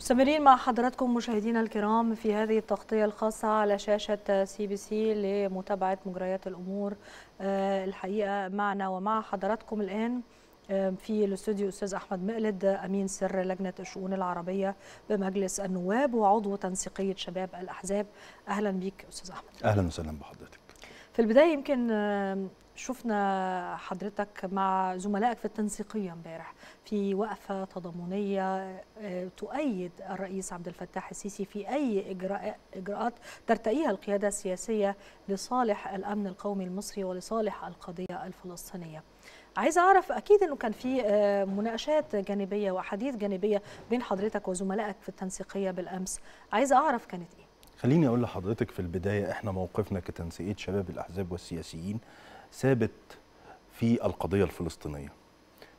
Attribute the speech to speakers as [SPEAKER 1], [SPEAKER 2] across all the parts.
[SPEAKER 1] مستمرين مع حضراتكم مشاهدينا الكرام في هذه التغطية الخاصة على شاشة سي بي سي لمتابعة مجريات الأمور آه، الحقيقة معنا ومع حضراتكم الآن آه، في الاستوديو استاذ احمد مقلد امين سر لجنه الشؤون العربيه بمجلس النواب وعضو تنسيقيه شباب الاحزاب اهلا بيك استاذ احمد
[SPEAKER 2] اهلا وسهلا بحضرتك
[SPEAKER 1] في البدايه يمكن آه، شفنا حضرتك مع زملائك في التنسيقية امبارح في وقفة تضامنية آه، تؤيد الرئيس عبد الفتاح السيسي في أي إجراءات ترتقيها القيادة السياسية لصالح الأمن القومي المصري ولصالح القضية الفلسطينية عايزة أعرف أكيد أنه كان في آه، مناقشات جانبية وأحاديث جانبية بين حضرتك وزملائك في التنسيقية بالأمس عايزة أعرف كانت إيه؟
[SPEAKER 2] خليني أقول لحضرتك في البداية إحنا موقفنا كتنسيقية شباب الأحزاب والسياسيين ثابت في القضية الفلسطينية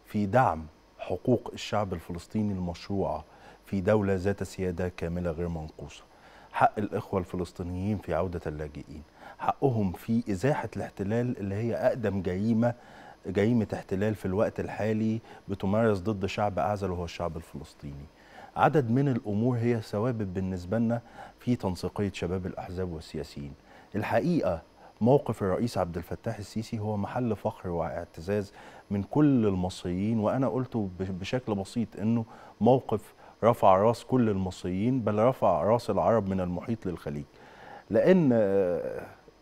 [SPEAKER 2] في دعم حقوق الشعب الفلسطيني المشروعة في دولة ذات سيادة كاملة غير منقوصة حق الإخوة الفلسطينيين في عودة اللاجئين حقهم في إزاحة الاحتلال اللي هي أقدم جريمة جريمة احتلال في الوقت الحالي بتمارس ضد شعب أعزل وهو الشعب الفلسطيني عدد من الأمور هي ثوابت بالنسبة لنا في تنسيقية شباب الأحزاب والسياسيين الحقيقة موقف الرئيس عبد الفتاح السيسي هو محل فخر واعتزاز من كل المصريين وانا قلته بشكل بسيط انه موقف رفع راس كل المصريين بل رفع راس العرب من المحيط للخليج لان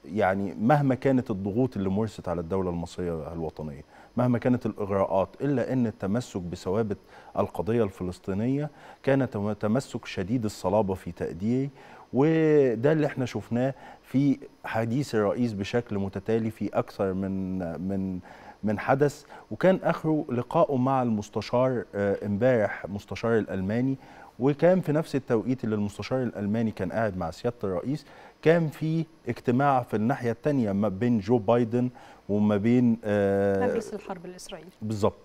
[SPEAKER 2] يعني مهما كانت الضغوط اللي مورست على الدولة المصرية الوطنية مهما كانت الإغراءات إلا أن التمسك بثوابت القضية الفلسطينية كان تمسك شديد الصلابة في تقديري وده اللي احنا شفناه في حديث الرئيس بشكل متتالي في اكثر من من من حدث وكان اخره لقائه مع المستشار آه، امبارح مستشار الالماني وكان في نفس التوقيت اللي المستشار الالماني كان قاعد مع سياده الرئيس كان في اجتماع في الناحيه الثانيه ما بين جو بايدن وما بين آه، مجلس الحرب الاسرائيلي بالظبط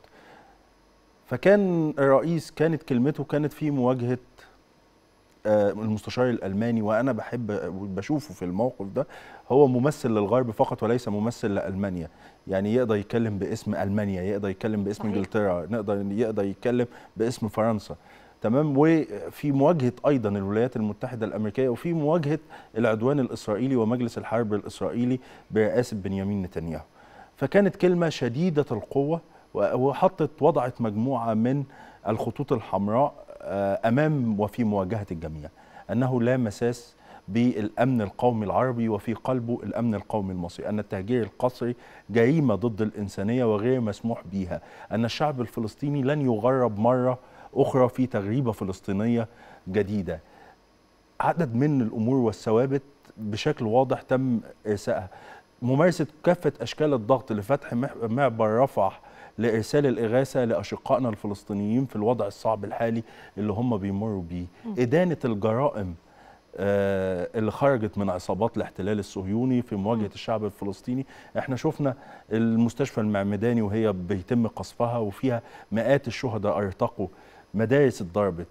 [SPEAKER 2] فكان الرئيس كانت كلمته كانت في مواجهه آه، المستشار الالماني وانا بحب بشوفه في الموقف ده هو ممثل للغرب فقط وليس ممثل لالمانيا يعني يقدر يتكلم باسم المانيا يقدر يتكلم باسم انجلترا نقدر يقدر يتكلم باسم فرنسا تمام وفي مواجهه ايضا الولايات المتحده الامريكيه وفي مواجهه العدوان الاسرائيلي ومجلس الحرب الاسرائيلي برئاسه بنيامين نتنياهو فكانت كلمه شديده القوه وحطت وضعت مجموعه من الخطوط الحمراء آه، امام وفي مواجهه الجميع انه لا مساس بالامن القومي العربي وفي قلبه الامن القومي المصري، ان التهجير القسري جريمه ضد الانسانيه وغير مسموح بها ان الشعب الفلسطيني لن يغرب مره اخرى في تغريبه فلسطينيه جديده. عدد من الامور والثوابت بشكل واضح تم ارسائها. ممارسه كافه اشكال الضغط لفتح معبر رفح لإرسال الإغاثة لأشقائنا الفلسطينيين في الوضع الصعب الحالي اللي هم بيمروا بيه إدانة الجرائم آه، اللي خرجت من عصابات الاحتلال الصهيوني في مواجهه الشعب الفلسطيني احنا شفنا المستشفى المعمداني وهي بيتم قصفها وفيها مئات الشهداء ارتقوا مدارس اتضربت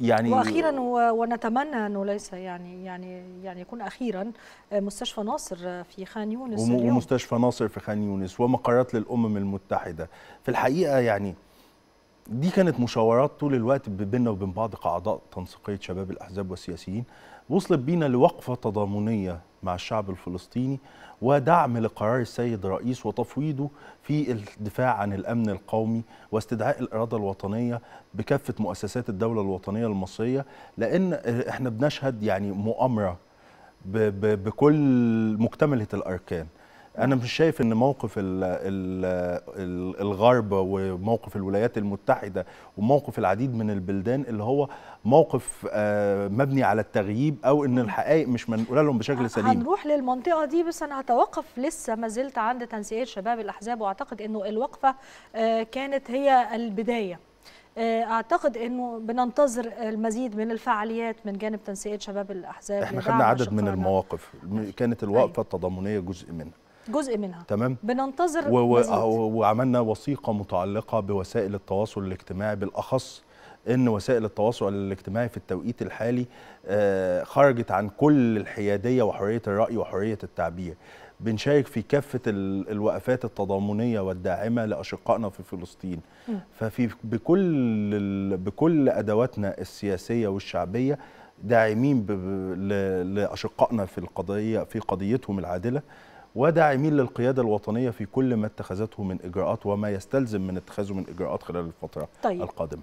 [SPEAKER 2] يعني واخيرا
[SPEAKER 1] ونتمنى انه ليس يعني يعني يعني يكون اخيرا آه، مستشفى ناصر آه، في خان يونس وم اليوم.
[SPEAKER 2] ومستشفى ناصر في خان يونس ومقرات للامم المتحده في الحقيقه يعني دي كانت مشاورات طول الوقت بيننا وبين بعض كاعضاء تنسيقيه شباب الاحزاب والسياسيين وصلت بينا لوقفه تضامنيه مع الشعب الفلسطيني ودعم لقرار السيد الرئيس وتفويضه في الدفاع عن الامن القومي واستدعاء الاراده الوطنيه بكافه مؤسسات الدوله الوطنيه المصريه لان احنا بنشهد يعني مؤامره بكل مكتمله الاركان انا مش شايف ان موقف الـ الـ الغرب وموقف الولايات المتحده وموقف العديد من البلدان اللي هو موقف آه، مبني على التغييب او ان الحقائق مش منقوله لهم بشكل سليم هنروح
[SPEAKER 1] للمنطقه دي بس انا هتوقف لسه ما زلت عند تنسيق شباب الاحزاب واعتقد انه الوقفه آه، كانت هي البدايه آه، اعتقد انه بننتظر المزيد من الفعاليات من جانب تنسيق شباب الاحزاب احنا خدنا عدد
[SPEAKER 2] من المواقف كانت الوقفه طيب. التضامنيه جزء منها جزء منها تمام بننتظر و... و... وعملنا وثيقه متعلقه بوسائل التواصل الاجتماعي بالاخص ان وسائل التواصل الاجتماعي في التوقيت الحالي آه، خرجت عن كل الحياديه وحريه الراي وحريه التعبير بنشارك في كافه الوقفات التضامنيه والداعمه لاشقائنا في فلسطين ففي بكل بكل ادواتنا السياسيه والشعبيه داعمين لاشقائنا في القضيه في قضيتهم العادله وداعمين للقيادة الوطنية في كل ما اتخذته من إجراءات وما يستلزم من اتخاذه من إجراءات خلال الفترة طيب. القادمة